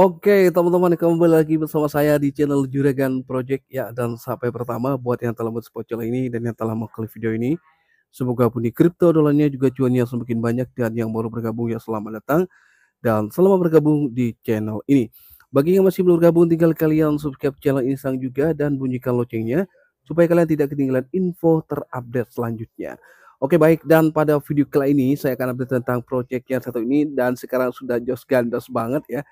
Oke teman-teman kembali lagi bersama saya di channel Juragan Project ya dan sampai pertama buat yang telah men channel ini dan yang telah mengklik video ini semoga punya kripto dolarnya juga cuannya semakin banyak dan yang baru bergabung ya selamat datang dan selamat bergabung di channel ini bagi yang masih belum bergabung tinggal kalian subscribe channel ini sang juga dan bunyikan loncengnya supaya kalian tidak ketinggalan info terupdate selanjutnya Oke baik dan pada video kali ini saya akan update tentang project yang satu ini dan sekarang sudah jos gandos banget ya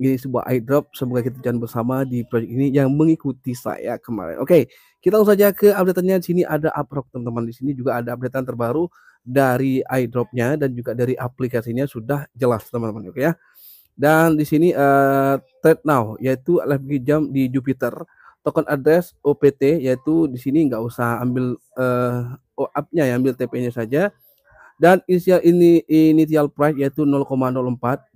ini sebuah airdrop semoga kita jalan bersama di proyek ini yang mengikuti saya kemarin. Oke, kita langsung saja ke update-nya di sini ada aprok teman-teman di sini juga ada updatean terbaru dari airdropnya dan juga dari aplikasinya sudah jelas teman-teman oke ya. Dan di sini uh, eh, trade now yaitu LFG jam di Jupiter token address OPT yaitu di sini nggak usah ambil uh, eh, OAP-nya ya ambil TP-nya saja dan inisial ini initial price yaitu 0,04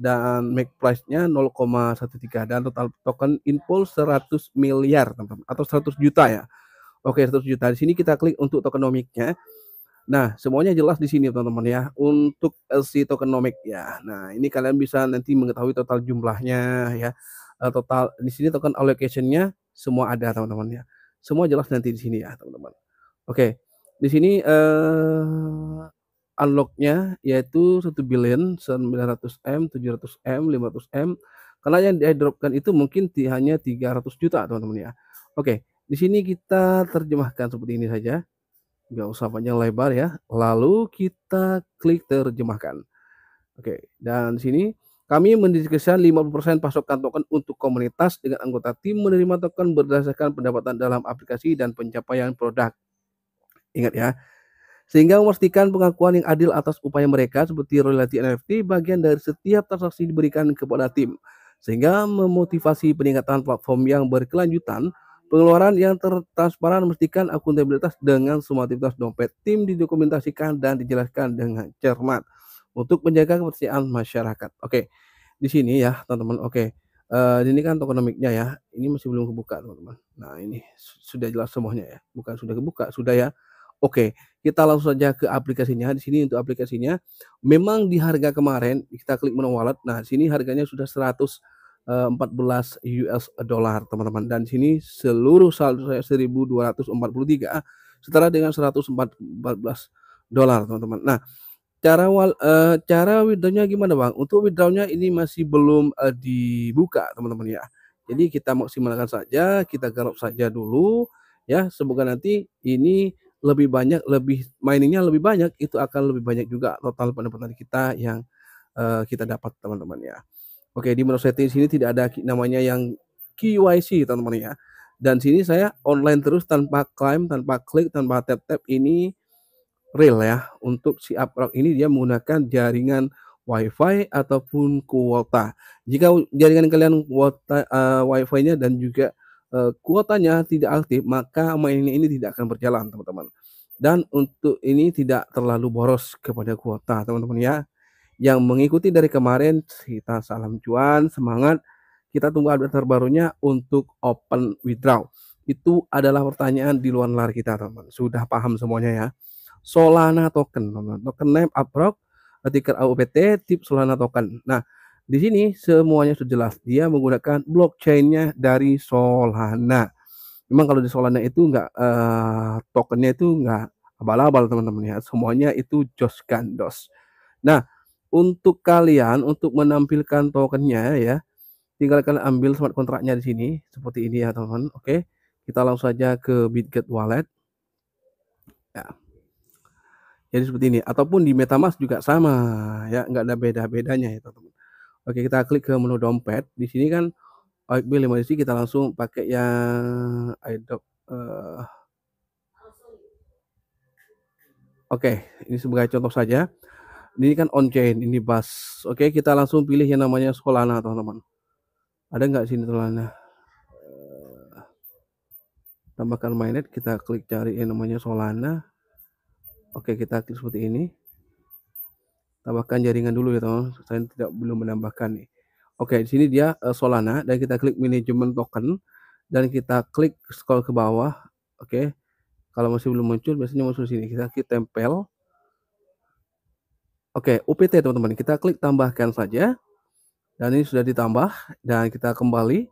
dan make price-nya 0,13 dan total token impulse 100 miliar teman-teman atau 100 juta ya. Oke, 100 juta. Di sini kita klik untuk tokenomiknya. Nah, semuanya jelas di sini teman-teman ya untuk LC tokenomik ya. Nah, ini kalian bisa nanti mengetahui total jumlahnya ya. Eh, total di sini token allocationnya semua ada teman-teman ya. Semua jelas nanti di sini ya, teman-teman. Oke. Di sini eh unlocknya yaitu 1 billion, 900M, 700M, 500M. Karena yang di dropkan itu mungkin hanya 300 juta teman-teman ya. Oke, di sini kita terjemahkan seperti ini saja. Nggak usah panjang lebar ya. Lalu kita klik terjemahkan. Oke, dan di sini kami mendiskusikan 50% pasokan token untuk komunitas dengan anggota tim menerima token berdasarkan pendapatan dalam aplikasi dan pencapaian produk. Ingat ya, sehingga memastikan pengakuan yang adil atas upaya mereka seperti royalti NFT bagian dari setiap transaksi diberikan kepada tim sehingga memotivasi peningkatan platform yang berkelanjutan Pengeluaran yang transparan memastikan akuntabilitas dengan semua aktivitas dompet tim didokumentasikan dan dijelaskan dengan cermat untuk menjaga kepercayaan masyarakat. Oke, di sini ya teman-teman. Oke, uh, eh, ini kan tokenomiknya ya. Ini masih belum kebuka teman-teman. Nah ini sudah jelas semuanya ya. Bukan sudah kebuka, sudah ya. Oke, kita langsung saja ke aplikasinya. Di sini untuk aplikasinya, memang di harga kemarin kita klik menu wallet. Nah, di sini harganya sudah 114 US eh, dollar, teman-teman. Dan di sini seluruh saldo saya 1243 setara dengan 114 dolar, teman-teman. Nah, cara wal, uh, cara withdrawnya gimana bang? Untuk withdrawnya ini masih belum uh, dibuka teman-teman ya. Jadi kita maksimalkan saja, kita garap saja dulu ya. Semoga nanti ini lebih banyak, lebih miningnya lebih banyak, itu akan lebih banyak juga total pendapatan kita yang uh, kita dapat teman-teman ya. Oke, di menu saya di sini tidak ada namanya yang KYC teman-teman ya. Dan sini saya online terus tanpa klaim, tanpa klik, tanpa tap-tap ini real ya. Untuk si Uprock ini dia menggunakan jaringan WiFi ataupun kuota. Jika jaringan kalian kuota uh, WiFi-nya dan juga Eh, kuotanya tidak aktif, maka main ini tidak akan berjalan, teman-teman. Dan untuk ini tidak terlalu boros kepada kuota, teman-teman ya. Yang mengikuti dari kemarin, kita salam cuan, semangat. Kita tunggu update terbarunya untuk open withdraw. Itu adalah pertanyaan di luar lar kita, teman-teman. Sudah paham semuanya ya. Solana token, teman-teman. Token name approach ticker AUPT, tip Solana token. Nah, di sini semuanya sudah jelas. Dia menggunakan blockchainnya dari Solana. Memang kalau di Solana itu nggak uh, tokennya itu nggak abal-abal teman-teman ya. Semuanya itu Jos Gandos. Nah untuk kalian untuk menampilkan tokennya ya, tinggal kalian ambil smart kontraknya di sini seperti ini ya teman-teman. Oke, kita langsung saja ke Bitget Wallet. Ya. Jadi seperti ini. Ataupun di MetaMask juga sama ya, nggak ada beda-bedanya ya teman-teman. Oke, kita klik ke menu dompet. Di sini kan OIB 5 isi kita langsung pakai yang iDoc uh, eh, Oke, ini sebagai contoh saja. Ini kan on chain, ini bus. Oke, kita langsung pilih yang namanya Solana, teman-teman. Ada nggak sini Solana? Uh, tambahkan mainnet, kita klik cari yang namanya Solana. Oke, kita klik seperti ini tambahkan jaringan dulu ya teman saya tidak belum menambahkan nih oke di sini dia eh, Solana dan kita klik manajemen token dan kita klik scroll ke bawah oke kalau masih belum muncul biasanya muncul sini kita klik tempel Oke, UPT teman-teman. Kita klik tambahkan saja. Dan ini sudah ditambah dan kita kembali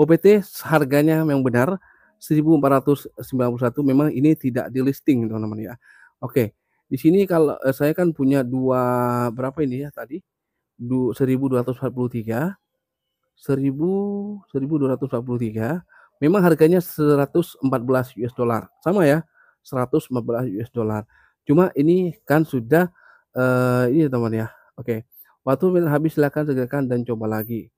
UPT harganya yang benar 1491 memang ini tidak di listing teman-teman ya. Oke. Di sini kalau eh, saya kan punya dua berapa ini ya tadi? Du, 1243 1000 1243 memang harganya 114 US dollar. Sama ya, 114 US dollar. Cuma ini kan sudah eh, ini ya teman ya. Oke. Waktu minat habis silakan segerakan dan coba lagi.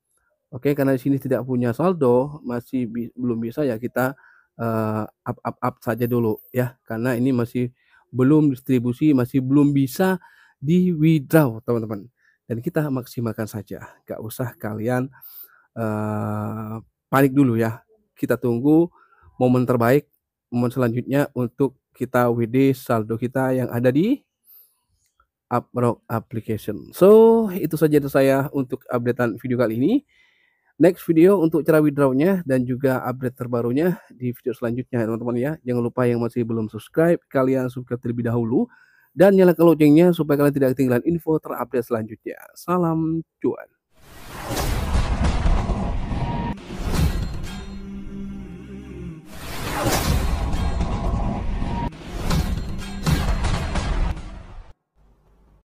Oke, karena di sini tidak punya saldo, masih bi belum bisa ya kita uh, up up up saja dulu ya, karena ini masih belum distribusi, masih belum bisa di withdraw, teman-teman. Dan kita maksimalkan saja, gak usah kalian uh, panik dulu ya. Kita tunggu momen terbaik, momen selanjutnya untuk kita WD saldo kita yang ada di Uprock application. So, itu saja dari saya untuk updatean video kali ini next video untuk cara withdrawnya dan juga update terbarunya di video selanjutnya teman-teman ya. Jangan lupa yang masih belum subscribe, kalian subscribe terlebih dahulu dan nyalakan loncengnya supaya kalian tidak ketinggalan info terupdate selanjutnya. Salam cuan.